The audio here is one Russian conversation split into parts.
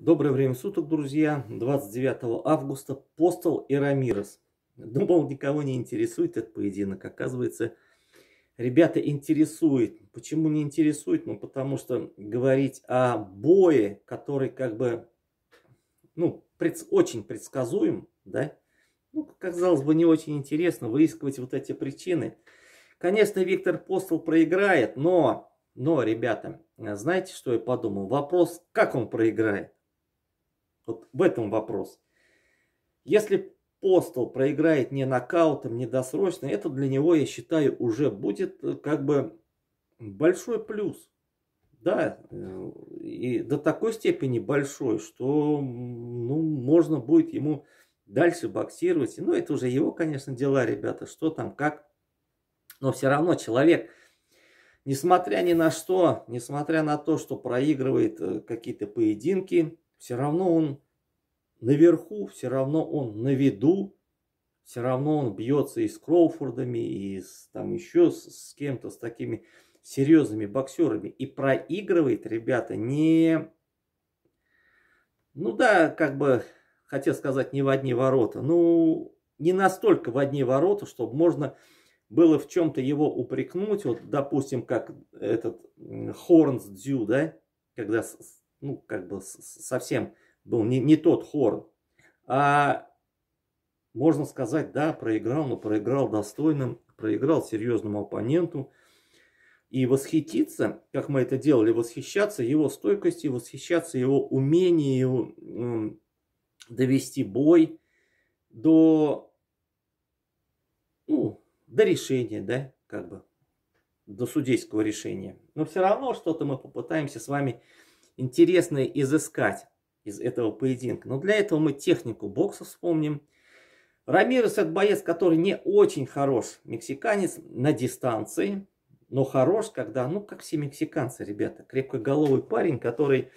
Доброе время суток, друзья. 29 августа. Постол и Рамирес. Думал, никого не интересует этот поединок. Оказывается, ребята интересует. Почему не интересует? Ну, потому что говорить о бое, который как бы, ну, пред, очень предсказуем, да? Ну, казалось бы, не очень интересно выискивать вот эти причины. Конечно, Виктор Постол проиграет, но, но, ребята, знаете, что я подумал? Вопрос, как он проиграет? Вот в этом вопрос. Если Постол проиграет не нокаутом, не досрочно, это для него, я считаю, уже будет э, как бы большой плюс. Да, э, и до такой степени большой, что ну, можно будет ему дальше боксировать. Ну, это уже его, конечно, дела, ребята, что там, как. Но все равно человек, несмотря ни на что, несмотря на то, что проигрывает э, какие-то поединки, все равно он наверху, все равно он на виду, все равно он бьется и с Кроуфордами, и с, там еще с, с кем-то, с такими серьезными боксерами. И проигрывает, ребята, не... Ну да, как бы, хотел сказать, не в одни ворота. Ну, не настолько в одни ворота, чтобы можно было в чем-то его упрекнуть. Вот, допустим, как этот Хорнс Дзю, да, когда ну, как бы совсем был не, не тот хорн, А можно сказать, да, проиграл, но проиграл достойным, проиграл серьезному оппоненту. И восхититься, как мы это делали, восхищаться его стойкостью, восхищаться его умением довести бой до, ну, до решения, да, как бы, до судейского решения. Но все равно что-то мы попытаемся с вами интересное изыскать из этого поединка. Но для этого мы технику бокса вспомним. Рамирес это боец, который не очень хорош мексиканец на дистанции, но хорош, когда, ну, как все мексиканцы, ребята, крепкоголовый парень, который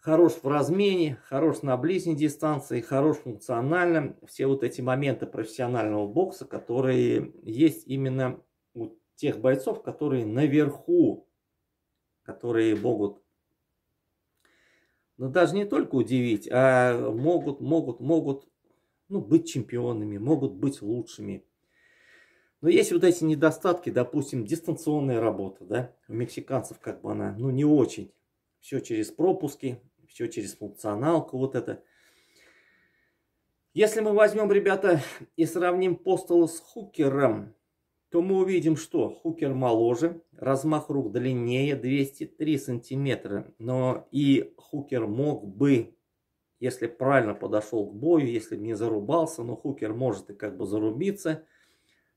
хорош в размене, хорош на ближней дистанции, хорош функционально. Все вот эти моменты профессионального бокса, которые есть именно у тех бойцов, которые наверху, которые могут но даже не только удивить, а могут, могут, могут ну, быть чемпионами, могут быть лучшими. Но есть вот эти недостатки, допустим, дистанционная работа, да, у мексиканцев как бы она, ну, не очень. Все через пропуски, все через функционалку вот это. Если мы возьмем, ребята, и сравним Постола с Хукером, то мы увидим, что Хукер моложе, размах рук длиннее 203 сантиметра. Но и Хукер мог бы, если правильно подошел к бою, если бы не зарубался, но Хукер может и как бы зарубиться,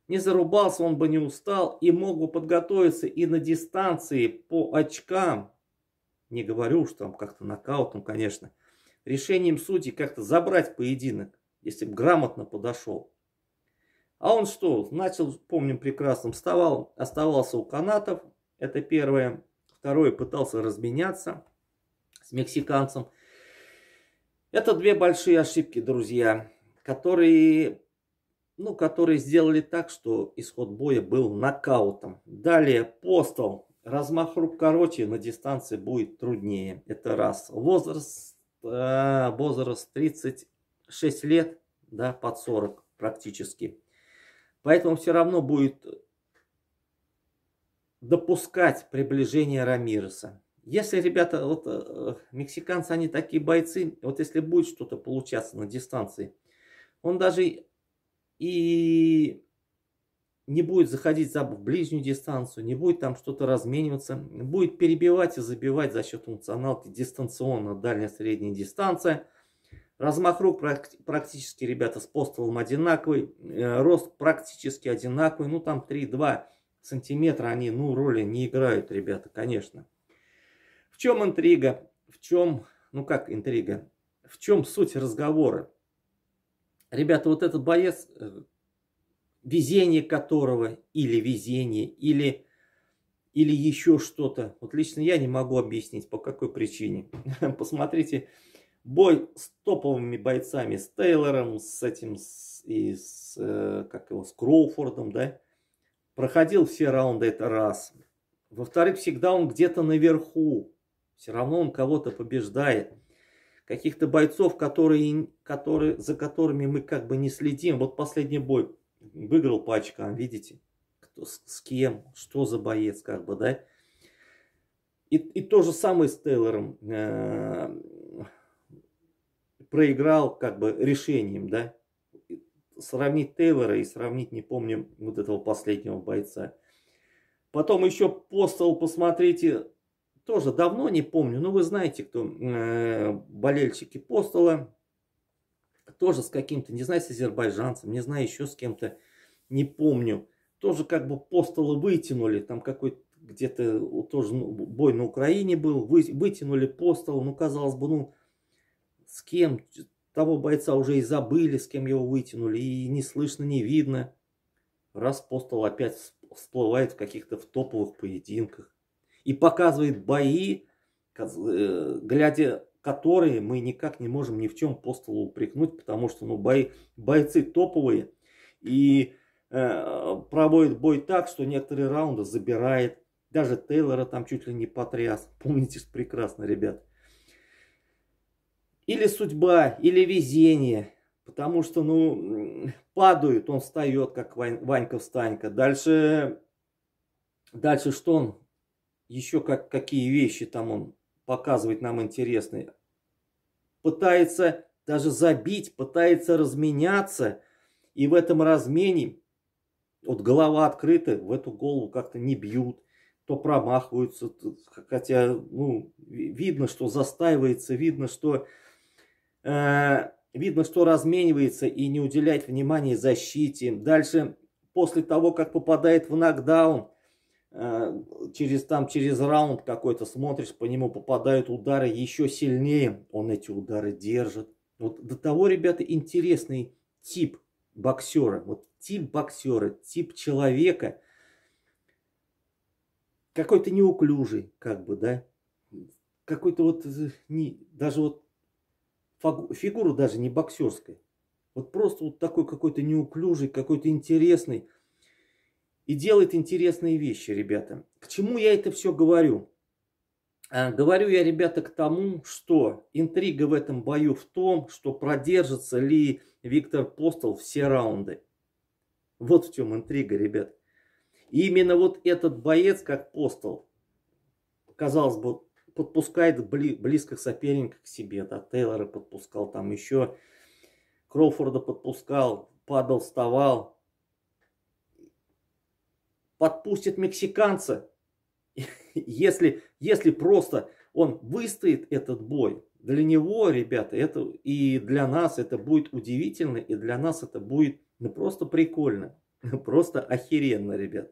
не зарубался, он бы не устал и мог бы подготовиться и на дистанции по очкам, не говорю что там как-то нокаутом, конечно, решением судьи как-то забрать поединок, если бы грамотно подошел. А он что, начал, помним прекрасно, вставал, оставался у канатов, это первое. Второе, пытался разменяться с мексиканцем. Это две большие ошибки, друзья, которые, ну, которые сделали так, что исход боя был нокаутом. Далее, постол. Размах рук короче, на дистанции будет труднее. Это раз. Возраст, э, возраст 36 лет, да, под 40 практически. Поэтому все равно будет допускать приближение Рамиреса. Если, ребята, вот э, мексиканцы, они такие бойцы, вот если будет что-то получаться на дистанции, он даже и не будет заходить за ближнюю дистанцию, не будет там что-то размениваться, будет перебивать и забивать за счет функционалки дистанционно дальняя средняя дистанция – Размах рук практически, ребята, с постовым одинаковый. Э, рост практически одинаковый. Ну, там 3-2 сантиметра они, ну, роли не играют, ребята, конечно. В чем интрига? В чем, ну как интрига? В чем суть разговора? Ребята, вот этот боец, э, везение которого, или везение, или или еще что-то. Вот лично я не могу объяснить, по какой причине. Посмотрите Бой с топовыми бойцами, с Тейлором, с этим, с, и с, э, как его, с Кроуфордом, да, проходил все раунды, это раз. Во-вторых, всегда он где-то наверху, все равно он кого-то побеждает. Каких-то бойцов, которые, которые, за которыми мы как бы не следим. Вот последний бой выиграл по очкам, видите? Кто, с, с кем, что за боец, как бы, да? И, и то же самое с Тейлором. Э, проиграл как бы решением, да. Сравнить Тейлора и сравнить, не помню, вот этого последнего бойца. Потом еще постол, посмотрите, тоже давно не помню, но вы знаете, кто э, болельщики постола, тоже с каким-то, не знаю, с азербайджанцем, не знаю, еще с кем-то, не помню. Тоже как бы постола вытянули, там какой-то где-то тоже ну, бой на Украине был, вы, вытянули постол, ну, казалось бы, ну, с кем, того бойца уже и забыли, с кем его вытянули, и не слышно, не видно. Раз Постол опять всплывает в каких-то в топовых поединках и показывает бои, э, глядя которые мы никак не можем ни в чем Постолу упрекнуть, потому что ну, бои, бойцы топовые и э, проводит бой так, что некоторые раунды забирает. Даже Тейлора там чуть ли не потряс. Помните прекрасно, ребят или судьба, или везение. Потому что, ну, падает, он встает, как Вань, Ванька-встанька. Дальше, дальше что он? Еще как, какие вещи там он показывает нам интересные. Пытается даже забить, пытается разменяться. И в этом размене, вот голова открыта, в эту голову как-то не бьют то промахиваются, хотя, ну, видно, что застаивается, видно, что Э, видно, что разменивается и не уделяет внимания защите. Дальше, после того, как попадает в нокдаун, э, через там через раунд какой-то смотришь, по нему попадают удары еще сильнее, он эти удары держит. Вот до того, ребята, интересный тип боксера, вот тип боксера, тип человека, какой-то неуклюжий, как бы, да, какой-то вот, э, не, даже вот фигуру даже не боксерской. Вот просто вот такой какой-то неуклюжий, какой-то интересный. И делает интересные вещи, ребята. К чему я это все говорю? А, говорю я, ребята, к тому, что интрига в этом бою в том, что продержится ли Виктор Постол все раунды. Вот в чем интрига, ребят. И именно вот этот боец, как Постол, казалось бы, подпускает бли, близких соперников к себе. Да, Тейлора подпускал, там еще Кроуфорда подпускал, падал, вставал. Подпустит мексиканца, если, если просто он выстоит этот бой. Для него, ребята, это и для нас это будет удивительно, и для нас это будет ну, просто прикольно, просто охеренно, ребят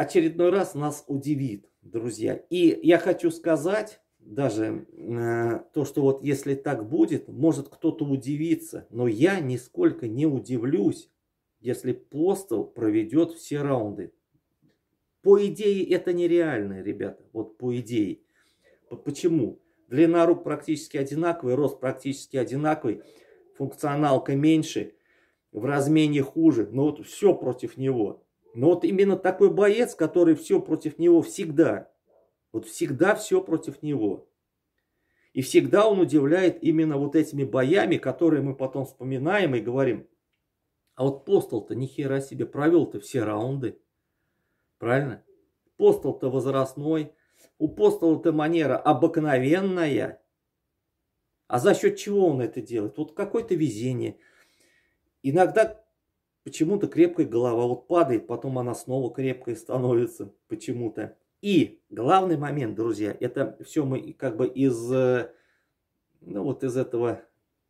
очередной раз нас удивит, друзья. И я хочу сказать даже э, то, что вот если так будет, может кто-то удивится, но я нисколько не удивлюсь, если Постол проведет все раунды. По идее это нереально, ребята, вот по идее. Почему? Длина рук практически одинаковая, рост практически одинаковый, функционалка меньше, в размене хуже, но вот все против него. Но вот именно такой боец, который все против него всегда. Вот всегда все против него. И всегда он удивляет именно вот этими боями, которые мы потом вспоминаем и говорим, а вот Постол-то ни хера себе провел-то все раунды. Правильно? Постол-то возрастной. У Постола-то манера обыкновенная. А за счет чего он это делает? Вот какое-то везение. Иногда почему-то крепкая голова вот падает, потом она снова крепкой становится почему-то. И главный момент, друзья, это все мы как бы из, э, ну вот из этого,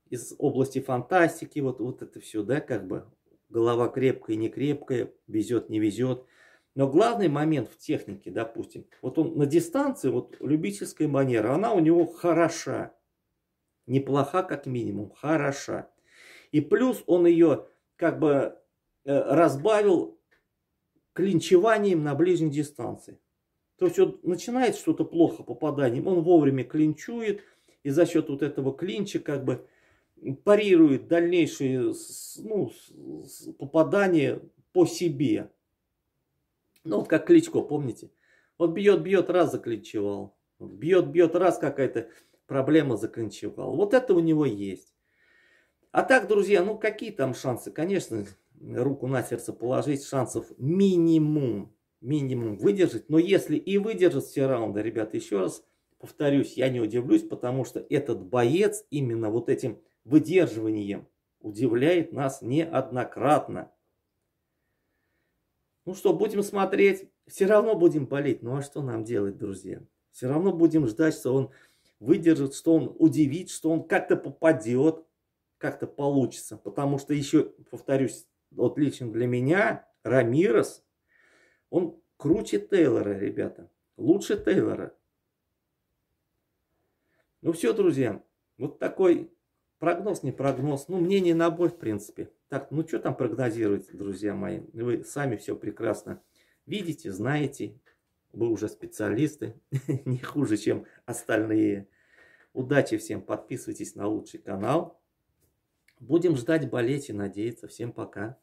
из области фантастики, вот, вот это все, да, как бы голова крепкая, не крепкая, везет, не везет. Но главный момент в технике, допустим, вот он на дистанции, вот любительская манера, она у него хороша. Неплоха, как минимум, хороша. И плюс он ее как бы э, разбавил клинчеванием на ближней дистанции. То есть он начинает что-то плохо попаданием, он вовремя клинчует, и за счет вот этого клинча как бы парирует дальнейшие ну, попадания по себе. Ну вот как Кличко, помните? Вот бьет-бьет, раз заклинчевал. Бьет-бьет, раз какая-то проблема заклинчевал. Вот это у него есть. А так, друзья, ну какие там шансы? Конечно, руку на сердце положить шансов минимум. Минимум выдержать. Но если и выдержит все раунды, ребята, еще раз повторюсь, я не удивлюсь, потому что этот боец именно вот этим выдерживанием удивляет нас неоднократно. Ну что, будем смотреть. Все равно будем болеть. Ну а что нам делать, друзья? Все равно будем ждать, что он выдержит, что он удивит, что он как-то попадет как-то получится. Потому что еще, повторюсь, вот лично для меня Рамирос, он круче Тейлора, ребята. Лучше Тейлора. Ну все, друзья. Вот такой прогноз, не прогноз. Ну, мнение на бой, в принципе. Так, ну что там прогнозировать, друзья мои? Вы сами все прекрасно видите, знаете. Вы уже специалисты. Не хуже, чем остальные. Удачи всем. Подписывайтесь на лучший канал. Будем ждать, болеть и надеяться. Всем пока.